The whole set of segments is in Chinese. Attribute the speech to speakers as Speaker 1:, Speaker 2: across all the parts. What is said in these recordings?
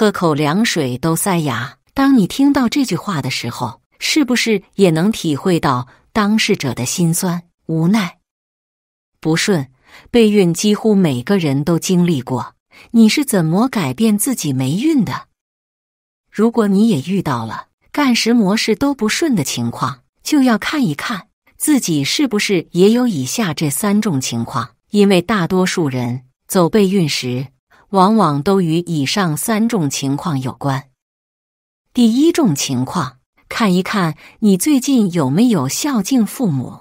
Speaker 1: 喝口凉水都塞牙。当你听到这句话的时候，是不是也能体会到当事者的心酸无奈？不顺备孕，几乎每个人都经历过。你是怎么改变自己霉运的？如果你也遇到了干什模式都不顺的情况，就要看一看自己是不是也有以下这三种情况。因为大多数人走备孕时。往往都与以上三种情况有关。第一种情况，看一看你最近有没有孝敬父母。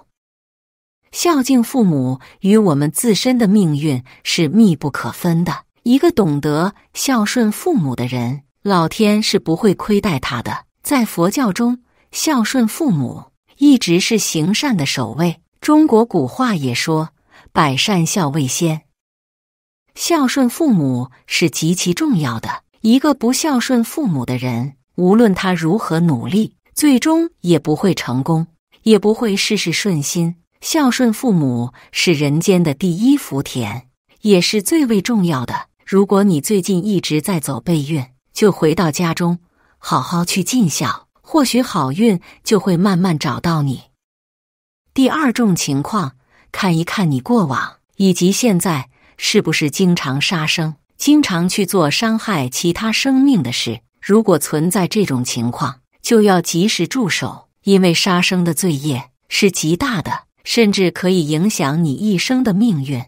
Speaker 1: 孝敬父母与我们自身的命运是密不可分的。一个懂得孝顺父母的人，老天是不会亏待他的。在佛教中，孝顺父母一直是行善的首位。中国古话也说：“百善孝为先。”孝顺父母是极其重要的。一个不孝顺父母的人，无论他如何努力，最终也不会成功，也不会事事顺心。孝顺父母是人间的第一福田，也是最为重要的。如果你最近一直在走背运，就回到家中，好好去尽孝，或许好运就会慢慢找到你。第二种情况，看一看你过往以及现在。是不是经常杀生，经常去做伤害其他生命的事？如果存在这种情况，就要及时住手，因为杀生的罪业是极大的，甚至可以影响你一生的命运。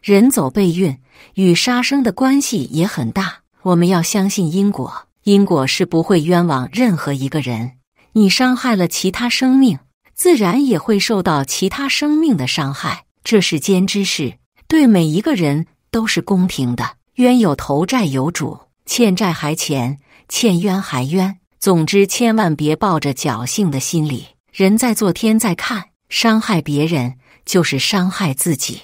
Speaker 1: 人走背运与杀生的关系也很大。我们要相信因果，因果是不会冤枉任何一个人。你伤害了其他生命，自然也会受到其他生命的伤害，这是间之事。对每一个人都是公平的，冤有头债有主，欠债还钱，欠冤还冤。总之，千万别抱着侥幸的心理。人在做，天在看，伤害别人就是伤害自己。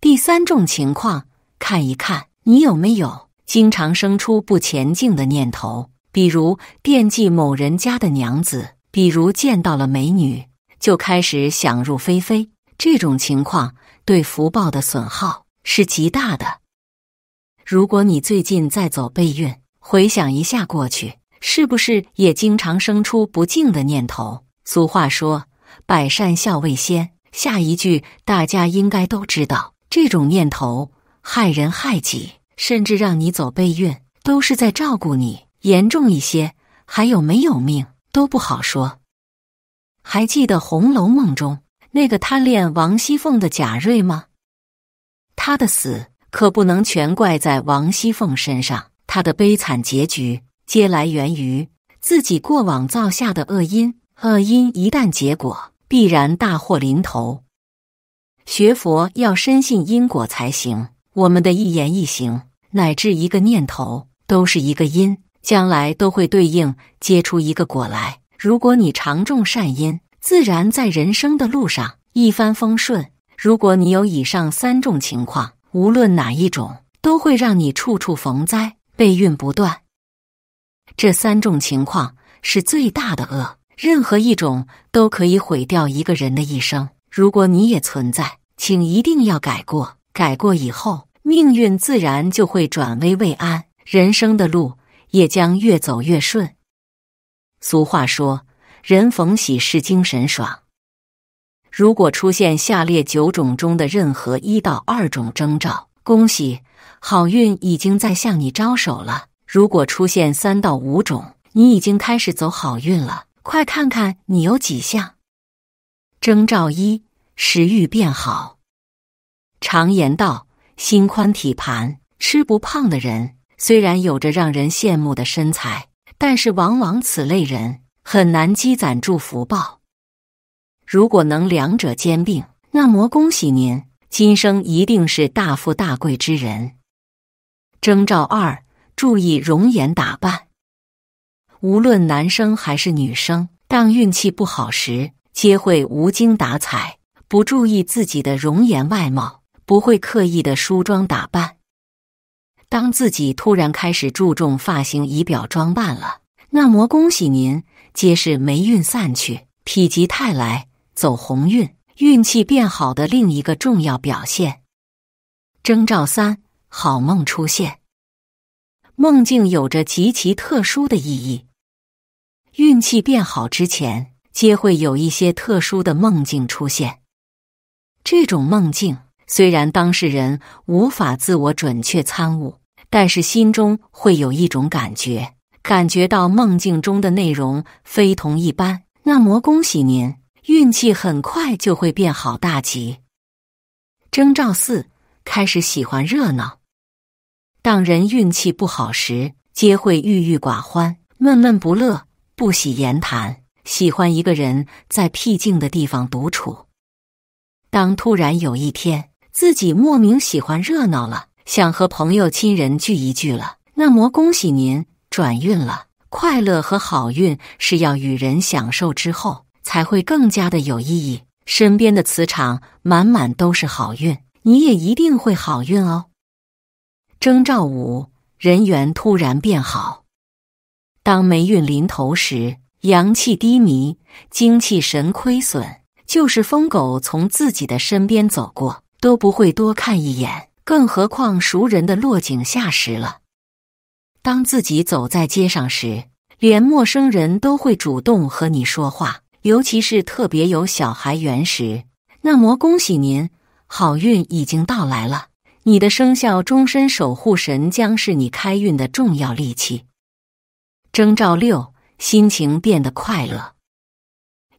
Speaker 1: 第三种情况，看一看你有没有经常生出不前进的念头，比如惦记某人家的娘子，比如见到了美女就开始想入非非。这种情况。对福报的损耗是极大的。如果你最近在走备孕，回想一下过去，是不是也经常生出不敬的念头？俗话说“百善孝为先”，下一句大家应该都知道。这种念头害人害己，甚至让你走备孕都是在照顾你。严重一些，还有没有命都不好说。还记得《红楼梦》中？那个贪恋王熙凤的贾瑞吗？他的死可不能全怪在王熙凤身上，他的悲惨结局皆来源于自己过往造下的恶因。恶因一旦结果，必然大祸临头。学佛要深信因果才行。我们的一言一行乃至一个念头，都是一个因，将来都会对应结出一个果来。如果你常种善因，自然在人生的路上一帆风顺。如果你有以上三种情况，无论哪一种，都会让你处处逢灾，备孕不断。这三种情况是最大的恶，任何一种都可以毁掉一个人的一生。如果你也存在，请一定要改过。改过以后，命运自然就会转危为安，人生的路也将越走越顺。俗话说。人逢喜事精神爽。如果出现下列九种中的任何一到二种征兆，恭喜，好运已经在向你招手了。如果出现三到五种，你已经开始走好运了。快看看你有几项征兆：一、食欲变好。常言道，心宽体盘，吃不胖的人，虽然有着让人羡慕的身材，但是往往此类人。很难积攒住福报。如果能两者兼并，那么恭喜您，今生一定是大富大贵之人。征兆二，注意容颜打扮。无论男生还是女生，当运气不好时，皆会无精打采，不注意自己的容颜外貌，不会刻意的梳妆打扮。当自己突然开始注重发型、仪表、装扮了，那么恭喜您。皆是霉运散去，否极泰来，走鸿运，运气变好的另一个重要表现。征兆三：好梦出现。梦境有着极其特殊的意义，运气变好之前，皆会有一些特殊的梦境出现。这种梦境虽然当事人无法自我准确参悟，但是心中会有一种感觉。感觉到梦境中的内容非同一般，那么恭喜您，运气很快就会变好，大吉。征兆四，开始喜欢热闹。当人运气不好时，皆会郁郁寡欢、闷闷不乐，不喜言谈，喜欢一个人在僻静的地方独处。当突然有一天自己莫名喜欢热闹了，想和朋友、亲人聚一聚了，那么恭喜您。转运了，快乐和好运是要与人享受之后，才会更加的有意义。身边的磁场满满都是好运，你也一定会好运哦。征兆五，人缘突然变好。当霉运临头时，阳气低迷，精气神亏损，就是疯狗从自己的身边走过都不会多看一眼，更何况熟人的落井下石了。当自己走在街上时，连陌生人都会主动和你说话，尤其是特别有小孩缘时，那么恭喜您，好运已经到来了。你的生肖终身守护神将是你开运的重要利器。征兆六，心情变得快乐。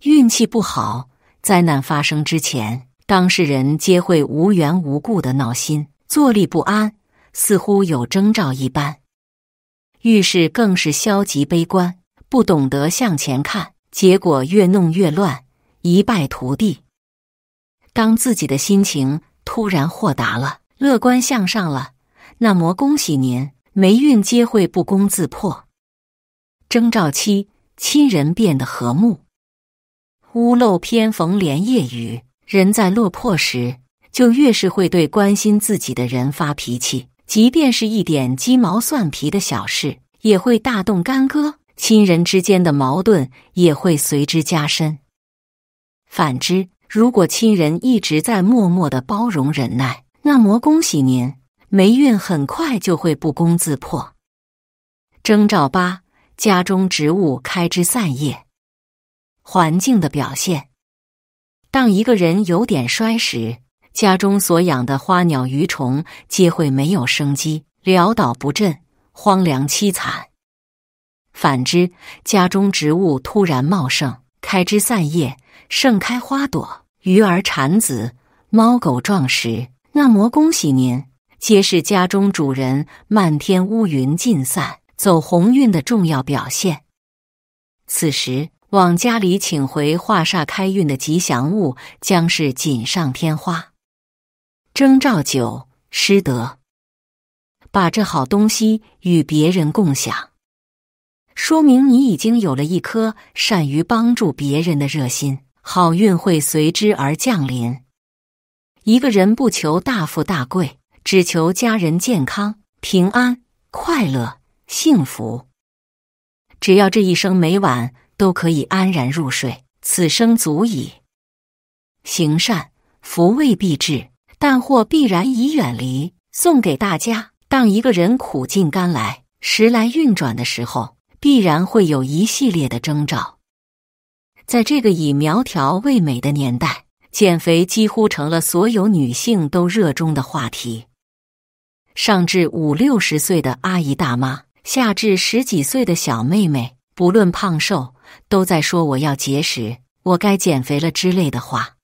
Speaker 1: 运气不好，灾难发生之前，当事人皆会无缘无故的闹心、坐立不安，似乎有征兆一般。遇事更是消极悲观，不懂得向前看，结果越弄越乱，一败涂地。当自己的心情突然豁达了，乐观向上了，那么恭喜您，霉运皆会不攻自破。征兆七：亲人变得和睦。屋漏偏逢连夜雨，人在落魄时，就越是会对关心自己的人发脾气。即便是一点鸡毛蒜皮的小事，也会大动干戈，亲人之间的矛盾也会随之加深。反之，如果亲人一直在默默的包容忍耐，那么恭喜您，霉运很快就会不攻自破。征兆八：家中植物开枝散叶，环境的表现。当一个人有点衰时。家中所养的花鸟鱼虫皆会没有生机，潦倒不振，荒凉凄惨。反之，家中植物突然茂盛，开枝散叶，盛开花朵；鱼儿产子，猫狗壮实，那么恭喜您，皆是家中主人漫天乌云尽散，走鸿运的重要表现。此时往家里请回化煞开运的吉祥物，将是锦上添花。征兆九，失德，把这好东西与别人共享，说明你已经有了一颗善于帮助别人的热心，好运会随之而降临。一个人不求大富大贵，只求家人健康、平安、快乐、幸福，只要这一生每晚都可以安然入睡，此生足矣。行善，福未必至。但祸必然已远离，送给大家。当一个人苦尽甘来、时来运转的时候，必然会有一系列的征兆。在这个以苗条为美的年代，减肥几乎成了所有女性都热衷的话题。上至五六十岁的阿姨大妈，下至十几岁的小妹妹，不论胖瘦，都在说我要节食，我该减肥了之类的话。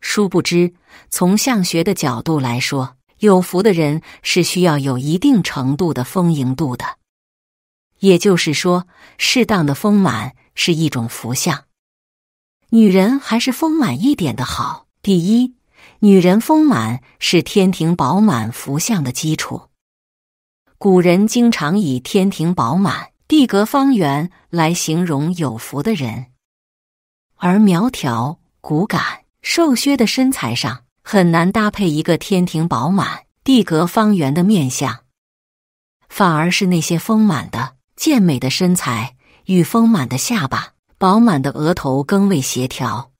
Speaker 1: 殊不知，从相学的角度来说，有福的人是需要有一定程度的丰盈度的。也就是说，适当的丰满是一种福相。女人还是丰满一点的好。第一，女人丰满是天庭饱满福相的基础。古人经常以“天庭饱满，地阁方圆”来形容有福的人，而苗条骨感。瘦削的身材上很难搭配一个天庭饱满、地阁方圆的面相，反而是那些丰满的、健美的身材与丰满的下巴、饱满的额头更为协调。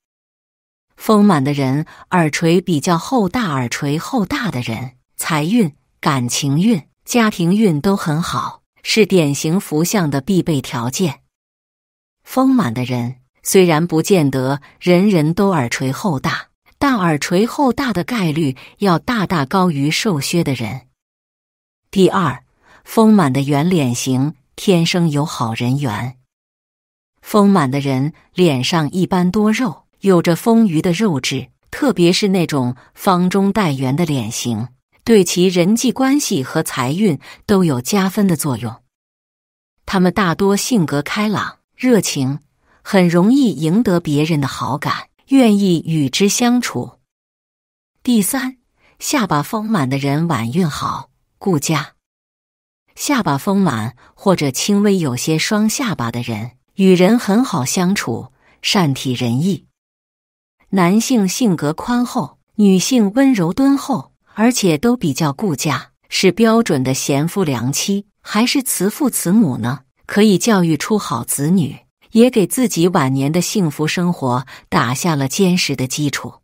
Speaker 1: 丰满的人耳垂比较厚大，耳垂厚大的人财运、感情运、家庭运都很好，是典型福相的必备条件。丰满的人。虽然不见得人人都耳垂厚大，但耳垂厚大的概率要大大高于瘦削的人。第二，丰满的圆脸型天生有好人缘。丰满的人脸上一般多肉，有着丰腴的肉质，特别是那种方中带圆的脸型，对其人际关系和财运都有加分的作用。他们大多性格开朗、热情。很容易赢得别人的好感，愿意与之相处。第三，下巴丰满的人晚运好，顾家。下巴丰满或者轻微有些双下巴的人，与人很好相处，善体人意。男性性格宽厚，女性温柔敦厚，而且都比较顾家，是标准的贤夫良妻，还是慈父慈母呢？可以教育出好子女。也给自己晚年的幸福生活打下了坚实的基础。